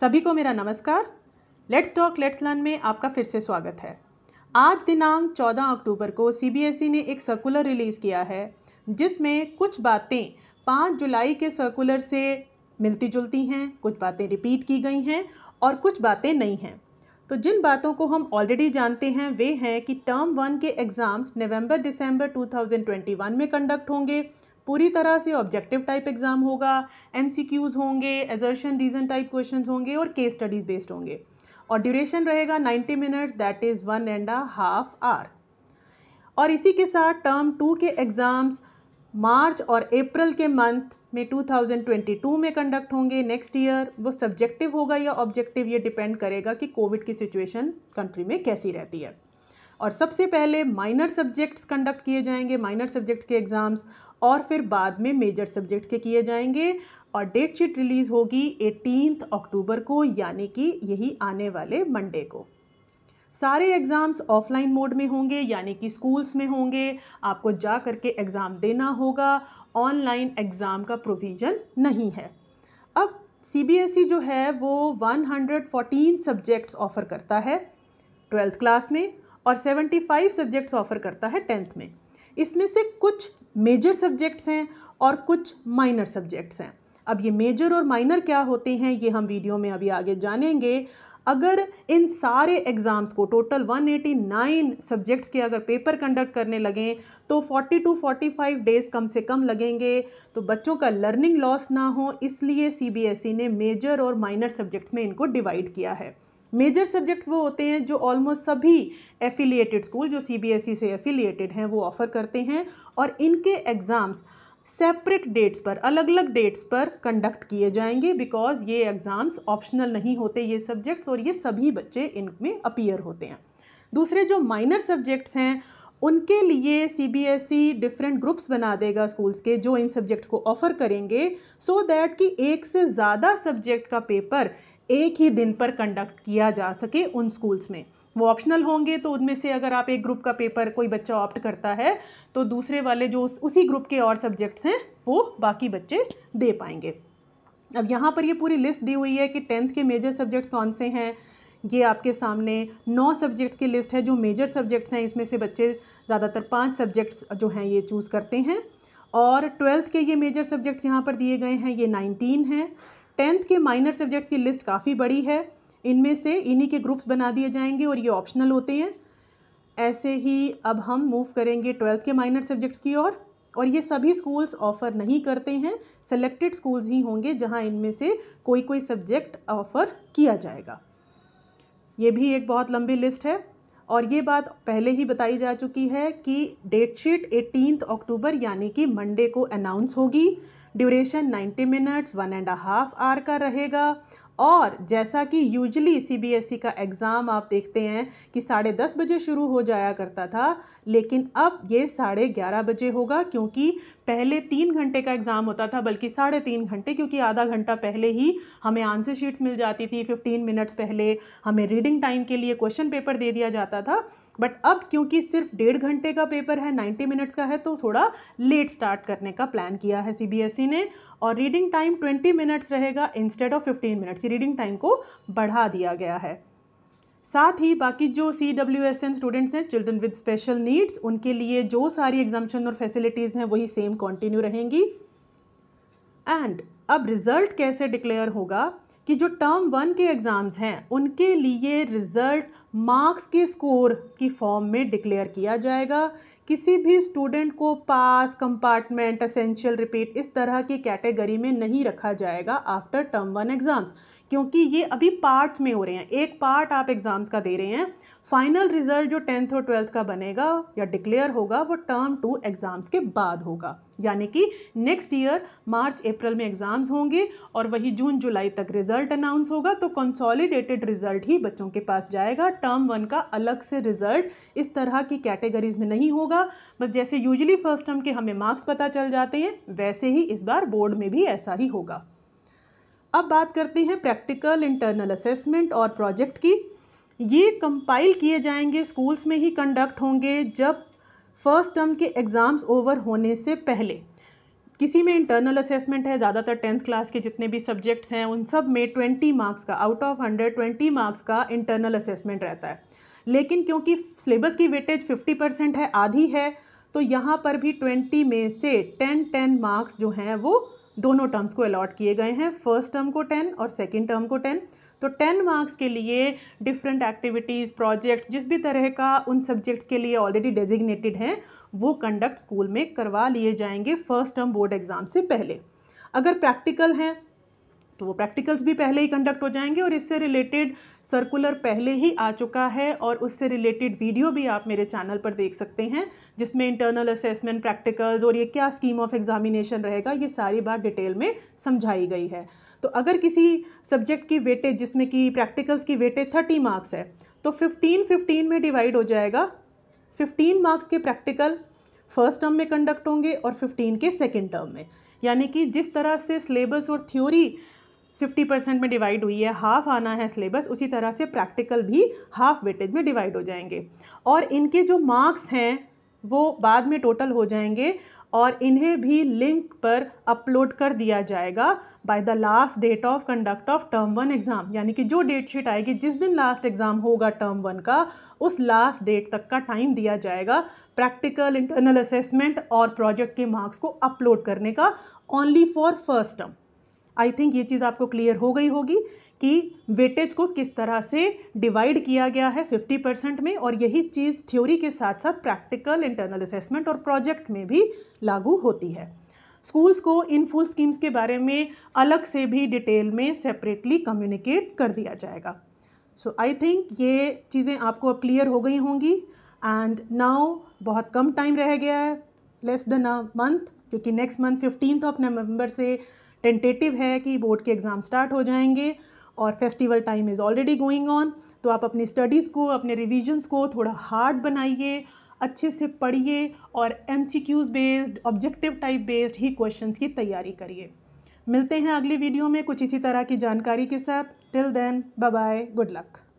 सभी को मेरा नमस्कार लेट्स टॉक लेट्स लर्न में आपका फिर से स्वागत है आज दिनांक 14 अक्टूबर को सीबीएसई e ने एक सर्कुलर रिलीज़ किया है जिसमें कुछ बातें 5 जुलाई के सर्कुलर से मिलती जुलती हैं कुछ बातें रिपीट की गई हैं और कुछ बातें नहीं हैं तो जिन बातों को हम ऑलरेडी जानते हैं वे हैं कि टर्म वन के एग्ज़ाम्स नवंबर दिसंबर 2021 में कंडक्ट होंगे पूरी तरह से ऑब्जेक्टिव टाइप एग्ज़ाम होगा एम होंगे एजर्शन रीज़न टाइप क्वेश्चन होंगे और केस स्टडीज़ बेस्ड होंगे और ड्यूरेशन रहेगा 90 minutes that is one and a half hour और इसी के साथ टर्म टू के एग्ज़ाम्स मार्च और अप्रैल के मंथ में 2022 में कंडक्ट होंगे नेक्स्ट ईयर वो सब्जेक्टिव होगा या ऑब्जेक्टिव ये डिपेंड करेगा कि कोविड की सिचुएशन कंट्री में कैसी रहती है और सबसे पहले माइनर सब्जेक्ट्स कंडक्ट किए जाएंगे माइनर सब्जेक्ट्स के एग्ज़ाम्स और फिर बाद में मेजर सब्जेक्ट्स के किए जाएंगे और डेट शीट रिलीज़ होगी एटीनथ अक्टूबर को यानी कि यही आने वाले मंडे को सारे एग्ज़ाम्स ऑफलाइन मोड में होंगे यानी कि स्कूल्स में होंगे आपको जा करके एग्ज़ाम देना होगा ऑनलाइन एग्ज़ाम का प्रोविज़न नहीं है अब सी e जो है वो 114 सब्जेक्ट्स ऑफ़र करता है ट्वेल्थ क्लास में और 75 सब्जेक्ट्स ऑफ़र करता है टेंथ में इसमें से कुछ मेजर सब्जेक्ट्स हैं और कुछ माइनर सब्जेक्ट्स हैं अब ये मेजर और माइनर क्या होते हैं ये हम वीडियो में अभी आगे जानेंगे अगर इन सारे एग्ज़ाम्स को टोटल 189 सब्जेक्ट्स के अगर पेपर कंडक्ट करने लगें तो 40 टू 45 डेज़ कम से कम लगेंगे तो बच्चों का लर्निंग लॉस ना हो इसलिए सीबीएसई ने मेजर और माइनर सब्जेक्ट्स में इनको डिवाइड किया है मेजर सब्जेक्ट्स वो होते हैं जो ऑलमोस्ट सभी एफिलिएटेड स्कूल जो सीबीएसई e से एफिलिएटेड हैं वो ऑफ़र करते हैं और इनके एग्ज़ाम्स सेपरेट डेट्स पर अलग अलग डेट्स पर कंडक्ट किए जाएंगे बिकॉज ये एग्ज़ाम्स ऑप्शनल नहीं होते ये सब्जेक्ट्स और ये सभी बच्चे इनमें अपीयर होते हैं दूसरे जो माइनर सब्जेक्ट्स हैं उनके लिए C B S E different groups बना देगा स्कूल्स के जो इन सब्जेक्ट्स को ऑफ़र करेंगे सो so दैट कि एक से ज़्यादा सब्जेक्ट का पेपर एक ही दिन पर कंडक्ट किया जा सके उन स्कूल्स में वो ऑप्शनल होंगे तो उनमें से अगर आप एक ग्रुप का पेपर कोई बच्चा ऑप्ट करता है तो दूसरे वाले जो उस, उसी ग्रुप के और सब्जेक्ट्स हैं वो बाकी बच्चे दे पाएंगे अब यहाँ पर ये पूरी लिस्ट दी हुई है कि टेंथ के मेजर सब्जेक्ट्स कौन से हैं ये आपके सामने नौ सब्जेक्ट्स की लिस्ट है जो मेजर सब्जेक्ट्स हैं इसमें से बच्चे ज़्यादातर पाँच सब्जेक्ट्स जो हैं ये चूज़ करते हैं और ट्वेल्थ के ये मेजर सब्जेक्ट्स यहाँ पर दिए गए हैं ये नाइनटीन हैं टेंथ के माइनर सब्जेक्ट्स की लिस्ट काफ़ी बड़ी है इनमें से इन्हीं के ग्रुप्स बना दिए जाएंगे और ये ऑप्शनल होते हैं ऐसे ही अब हम मूव करेंगे ट्वेल्थ के माइनर सब्जेक्ट्स की ओर और, ये सभी स्कूल्स ऑफ़र नहीं करते हैं सेलेक्टेड स्कूल्स ही होंगे जहाँ इनमें से कोई कोई सब्जेक्ट ऑफ़र किया जाएगा ये भी एक बहुत लंबी लिस्ट है और ये बात पहले ही बताई जा चुकी है कि डेट शीट एटीनथ अक्टूबर यानी कि मंडे को अनाउंस होगी duration 90 minutes one and half hour का रहेगा और जैसा कि यूजली सीबीएसई e का एग्ज़ाम आप देखते हैं कि साढ़े दस बजे शुरू हो जाया करता था लेकिन अब ये साढ़े ग्यारह बजे होगा क्योंकि पहले तीन घंटे का एग्ज़ाम होता था बल्कि साढ़े तीन घंटे क्योंकि आधा घंटा पहले ही हमें आंसर शीट्स मिल जाती थी फिफ्टीन मिनट्स पहले हमें रीडिंग टाइम के लिए क्वेश्चन पेपर दे दिया जाता था बट अब क्योंकि सिर्फ डेढ़ घंटे का पेपर है नाइन्टी मिनट्स का है तो थोड़ा लेट स्टार्ट करने का प्लान किया है सी e ने और रीडिंग टाइम ट्वेंटी मिनट्स रहेगा instead of fifteen minutes reading time को बढ़ा दिया गया है साथ ही बाकी जो C W S N students हैं चिल्ड्रन विद स्पेशल नीड्स उनके लिए जो सारी एग्जामेशन और फैसिलिटीज़ हैं वही सेम कंटिन्यू रहेंगी एंड अब रिजल्ट कैसे डिक्लेयर होगा कि जो टर्म वन के एग्ज़ाम्स हैं उनके लिए रिज़ल्ट मार्क्स के स्कोर की फॉर्म में डिक्लेयर किया जाएगा किसी भी स्टूडेंट को पास कंपार्टमेंट असेंशियल रिपीट इस तरह की कैटेगरी में नहीं रखा जाएगा आफ्टर टर्म वन एग्ज़ाम्स क्योंकि ये अभी पार्ट्स में हो रहे हैं एक पार्ट आप एग्ज़ाम्स का दे रहे हैं फाइनल रिजल्ट जो टेंथ और ट्वेल्थ का बनेगा या डिक्लेयर होगा वो टर्म टू एग्ज़ाम्स के बाद होगा यानी कि नेक्स्ट ईयर मार्च अप्रैल में एग्ज़ाम्स होंगे और वही जून जुलाई तक रिजल्ट अनाउंस होगा तो कंसोलिडेटेड रिजल्ट ही बच्चों के पास जाएगा टर्म वन का अलग से रिजल्ट इस तरह की कैटेगरीज में नहीं होगा बस जैसे यूजली फर्स्ट टर्म के हमें मार्क्स पता चल जाते हैं वैसे ही इस बार बोर्ड में भी ऐसा ही होगा अब बात करते हैं प्रैक्टिकल इंटरनल असेसमेंट और प्रोजेक्ट की ये कंपाइल किए जाएंगे स्कूल्स में ही कंडक्ट होंगे जब फर्स्ट टर्म के एग्ज़ाम्स ओवर होने से पहले किसी में इंटरनल असेसमेंट है ज़्यादातर टेंथ क्लास के जितने भी सब्जेक्ट्स हैं उन सब में ट्वेंटी मार्क्स का out of hundred twenty marks का इंटरनल असेसमेंट रहता है लेकिन क्योंकि सिलेबस की वेटेज फिफ्टी परसेंट है आधी है तो यहाँ पर भी ट्वेंटी में से टेन टेन मार्क्स जो हैं वो दोनों टर्म्स को अलॉट किए गए हैं फर्स्ट टर्म को टेन और सेकेंड टर्म को टेन तो टेन मार्क्स के लिए डिफरेंट एक्टिविटीज़ प्रोजेक्ट जिस भी तरह का उन सब्जेक्ट्स के लिए ऑलरेडी डेजिग्नेटेड हैं वो कंडक्ट स्कूल में करवा लिए जाएंगे फर्स्ट टर्म बोर्ड एग्ज़ाम से पहले अगर प्रैक्टिकल हैं तो वो प्रैक्टिकल्स भी पहले ही कंडक्ट हो जाएंगे और इससे रिलेटेड सर्कुलर पहले ही आ चुका है और उससे रिलेटेड वीडियो भी आप मेरे चैनल पर देख सकते हैं जिसमें इंटरनल असेसमेंट प्रैक्टिकल्स और ये क्या स्कीम ऑफ एग्जामिनेशन रहेगा ये सारी बात डिटेल में समझाई गई है तो अगर किसी सब्जेक्ट की वेटेज जिसमें कि प्रैक्टिकल्स की वेटेज थर्टी मार्क्स है तो फिफ्टीन फिफ्टीन में डिवाइड हो जाएगा फिफ्टीन मार्क्स के प्रैक्टिकल फर्स्ट टर्म में कंडक्ट होंगे और फिफ्टीन के सेकेंड टर्म में यानी कि जिस तरह से सिलेबस और थ्योरी फिफ्टी परसेंट में डिवाइड हुई है हाफ आना है सिलेबस उसी तरह से प्रैक्टिकल भी हाफ वेटेज में डिवाइड हो जाएंगे और इनके जो मार्क्स हैं वो बाद में टोटल हो जाएंगे और इन्हें भी लिंक पर अपलोड कर दिया जाएगा by the last date of conduct of term one exam यानी कि जो डेट शीट आएगी जिस दिन लास्ट एग्ज़ाम होगा टर्म वन का उस लास्ट डेट तक का टाइम दिया जाएगा प्रैक्टिकल इंटरनल असेसमेंट और प्रोजेक्ट के मार्क्स को अपलोड करने का only for first term I think ये चीज़ आपको क्लियर हो गई होगी कि वेटेज को किस तरह से डिवाइड किया गया है 50 परसेंट में और यही चीज़ थ्योरी के साथ साथ प्रैक्टिकल इंटरनल असेसमेंट और प्रोजेक्ट में भी लागू होती है स्कूल्स को इन फुल स्कीम्स के बारे में अलग से भी डिटेल में सेपरेटली कम्युनिकेट कर दिया जाएगा सो आई थिंक ये चीज़ें आपको अब क्लियर हो गई होंगी एंड नाउ बहुत कम टाइम रह गया है लेस देन अ मंथ क्योंकि next month fifteen of November से टेंटेटिव है कि बोर्ड के एग्ज़ाम स्टार्ट हो जाएंगे और festival time is already going on तो आप अपनी स्टडीज़ को अपने रिविजन्स को थोड़ा हार्ड बनाइए अच्छे से पढ़िए और M C Qs based objective type based ही क्वेश्चंस की तैयारी करिए मिलते हैं अगली वीडियो में कुछ इसी तरह की जानकारी के साथ till then bye good luck